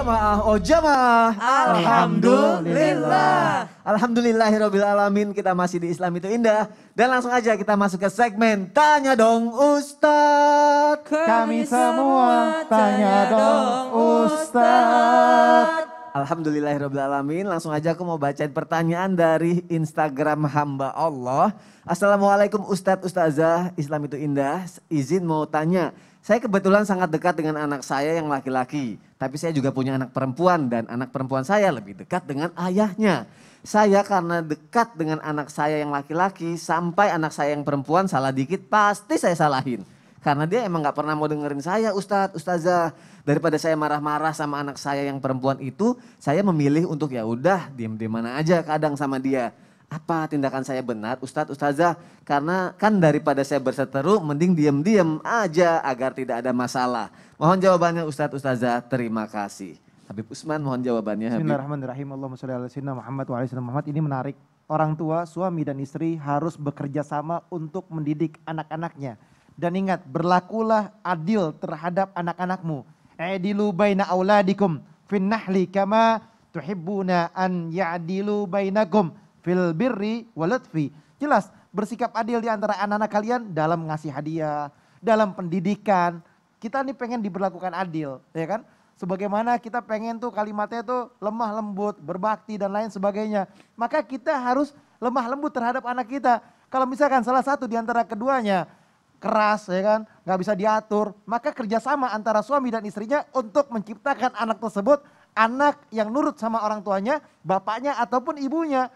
jamaah, oh jamaah. Alhamdulillah. Alhamdulillahirabbil alamin, kita masih di Islam itu indah dan langsung aja kita masuk ke segmen tanya dong Ustadz. Kami, Kami semua tanya dong Ustadz. Alhamdulillahirrahmanirrahim. Langsung aja aku mau bacain pertanyaan dari Instagram hamba Allah. Assalamualaikum Ustadz Ustazah, Islam itu indah. Izin mau tanya, saya kebetulan sangat dekat dengan anak saya yang laki-laki. Tapi saya juga punya anak perempuan dan anak perempuan saya lebih dekat dengan ayahnya. Saya karena dekat dengan anak saya yang laki-laki sampai anak saya yang perempuan salah dikit pasti saya salahin karena dia emang nggak pernah mau dengerin saya, Ustadz, Ustazah. Daripada saya marah-marah sama anak saya yang perempuan itu, saya memilih untuk ya udah diem di mana aja kadang sama dia. Apa tindakan saya benar, Ustadz, Ustazah? Karena kan daripada saya berseteru, mending diem-diem aja agar tidak ada masalah. Mohon jawabannya Ustadz, Ustazah, terima kasih. Habib Usman mohon jawabannya Bismillahirrahmanirrahim. Allahumma sholli ala sayyidina Muhammad wa ala sayyidina Muhammad. Ini menarik. Orang tua, suami dan istri harus bekerja sama untuk mendidik anak-anaknya. Dan ingat, berlakulah adil terhadap anak-anakmu. Adilu baina auladikum fin nahli kama tuhibbuna an ya'dilu bainakum fil birri walatfi. Jelas, bersikap adil di antara anak-anak kalian dalam ngasih hadiah, dalam pendidikan. Kita ini pengen diberlakukan adil, ya kan? Sebagaimana kita pengen tuh kalimatnya tuh lemah lembut, berbakti dan lain sebagainya. Maka kita harus lemah lembut terhadap anak kita. Kalau misalkan salah satu di antara keduanya keras ya kan, nggak bisa diatur. Maka kerjasama antara suami dan istrinya untuk menciptakan anak tersebut anak yang nurut sama orang tuanya, bapaknya ataupun ibunya.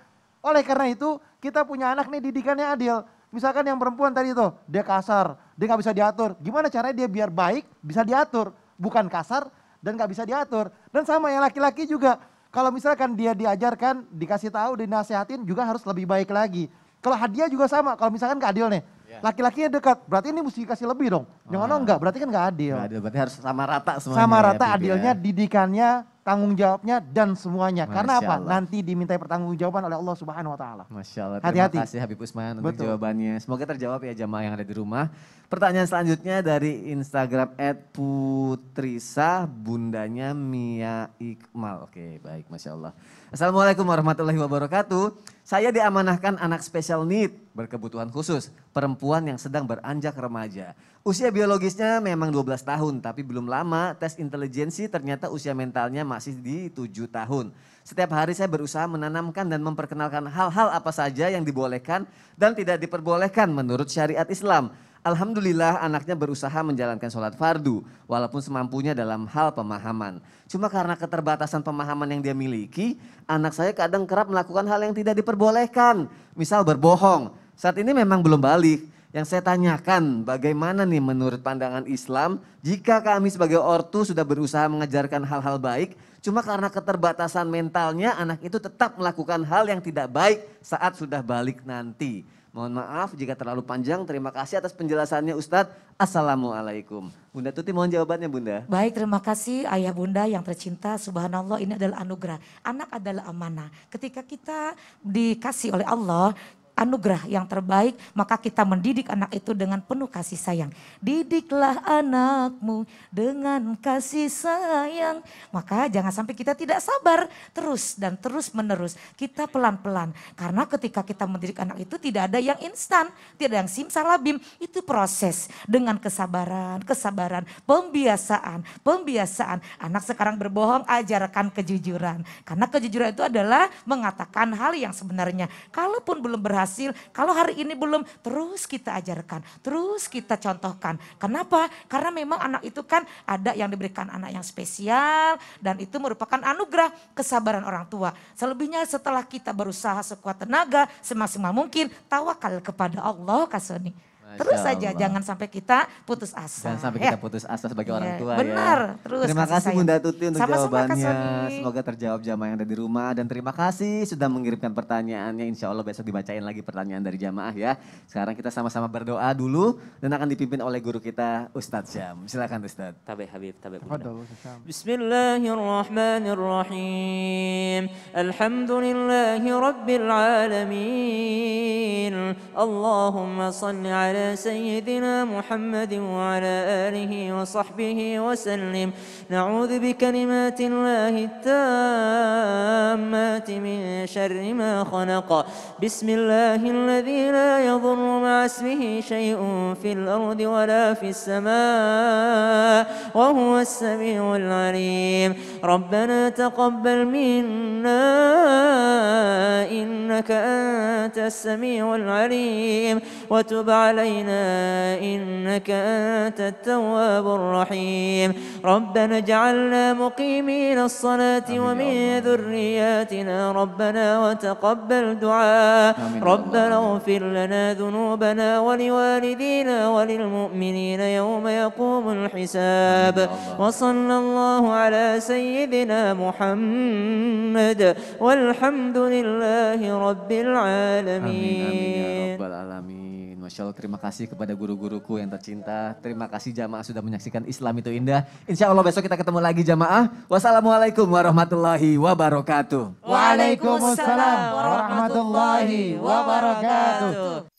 Oleh karena itu kita punya anak nih didikannya adil. Misalkan yang perempuan tadi itu dia kasar, dia nggak bisa diatur. Gimana caranya dia biar baik bisa diatur, bukan kasar dan nggak bisa diatur. Dan sama yang laki-laki juga. Kalau misalkan dia diajarkan, dikasih tahu, dinasehatin juga harus lebih baik lagi. Kalau hadiah juga sama. Kalau misalkan keadil nih, Ya. Laki-lakinya dekat, berarti ini mesti dikasih lebih dong. Jangan oh. Ah. enggak, berarti kan enggak adil. Enggak adil, berarti harus sama rata semuanya. Sama ya, rata ya, adilnya, ya. didikannya, tanggung jawabnya dan semuanya. Masya Karena apa? Allah. Nanti dimintai pertanggungjawaban oleh Allah Subhanahu wa taala. Masya Allah. Hati-hati. Terima kasih Habib Usman untuk Betul. jawabannya. Semoga terjawab ya jamaah yang ada di rumah. Pertanyaan selanjutnya dari Instagram @putrisa bundanya Mia Iqmal. Oke, baik Masya Allah. Assalamualaikum warahmatullahi wabarakatuh. Saya diamanahkan anak special need berkebutuhan khusus, perempuan yang sedang beranjak remaja. Usia biologisnya memang 12 tahun, tapi belum lama tes intelijensi ternyata usia mentalnya masih di tujuh tahun. Setiap hari saya berusaha menanamkan dan memperkenalkan hal-hal apa saja yang dibolehkan dan tidak diperbolehkan menurut syariat Islam. Alhamdulillah anaknya berusaha menjalankan sholat fardu walaupun semampunya dalam hal pemahaman. Cuma karena keterbatasan pemahaman yang dia miliki, anak saya kadang kerap melakukan hal yang tidak diperbolehkan. Misal berbohong. Saat ini memang belum balik, yang saya tanyakan bagaimana nih menurut pandangan Islam jika kami sebagai ortu sudah berusaha mengajarkan hal-hal baik cuma karena keterbatasan mentalnya anak itu tetap melakukan hal yang tidak baik saat sudah balik nanti. Mohon maaf jika terlalu panjang. Terima kasih atas penjelasannya Ustadz. Assalamualaikum. Bunda Tuti mohon jawabannya Bunda. Baik terima kasih Ayah Bunda yang tercinta. Subhanallah ini adalah anugerah. Anak adalah amanah. Ketika kita dikasih oleh Allah anugerah yang terbaik, maka kita mendidik anak itu dengan penuh kasih sayang. Didiklah anakmu dengan kasih sayang. Maka jangan sampai kita tidak sabar terus dan terus menerus. Kita pelan-pelan. Karena ketika kita mendidik anak itu tidak ada yang instan, tidak ada yang simsalabim. Itu proses dengan kesabaran, kesabaran, pembiasaan, pembiasaan. Anak sekarang berbohong, ajarkan kejujuran. Karena kejujuran itu adalah mengatakan hal yang sebenarnya. Kalaupun belum berhasil berhasil. Kalau hari ini belum, terus kita ajarkan, terus kita contohkan. Kenapa? Karena memang anak itu kan ada yang diberikan anak yang spesial dan itu merupakan anugerah kesabaran orang tua. Selebihnya setelah kita berusaha sekuat tenaga, semaksimal mungkin, tawakal kepada Allah, Soni. Terus saja jangan sampai kita putus asa. Jangan sampai ya. kita putus asa sebagai iya, ya. orang tua Benar, ya. terus. Terima kasih saya. Bunda Tuti untuk Sama-sama jawabannya. Semoga terjawab jamaah yang ada di rumah dan terima kasih sudah mengirimkan pertanyaannya. Insya Allah besok dibacain lagi pertanyaan dari jamaah ya. Sekarang kita sama-sama berdoa dulu dan akan dipimpin oleh guru kita Ustadz Syam. Silakan Ustadz. Tabe Habib, tabe Bunda. Bismillahirrahmanirrahim. Alhamdulillahi Rabbil Alamin. Allahumma salli على سيدنا محمد وعلى آله وصحبه وسلم نعوذ بكلمات الله التامات من شر ما خلق بسم الله الذي لا يضر مع اسمه شيء في الأرض ولا في السماء وهو السميع العليم ربنا تقبل منا إنك أنت السميع العليم وتب علينا إنك أنت التواب الرحيم ربنا اجعلنا مقيمين الصلاة ومن ذرياتنا ربنا وتقبل دعاء ربنا اغفر لنا ذنوبنا ولوالدينا وللمؤمنين يوم يقوم الحساب وصلى الله على سيدنا محمد والحمد لله رب rabbil alamin. Amin, amin ya rabbal alamin. Masya Allah, terima kasih kepada guru-guruku yang tercinta. Terima kasih jamaah sudah menyaksikan Islam itu indah. Insya Allah besok kita ketemu lagi jamaah. Wassalamualaikum warahmatullahi wabarakatuh. Waalaikumsalam warahmatullahi wabarakatuh.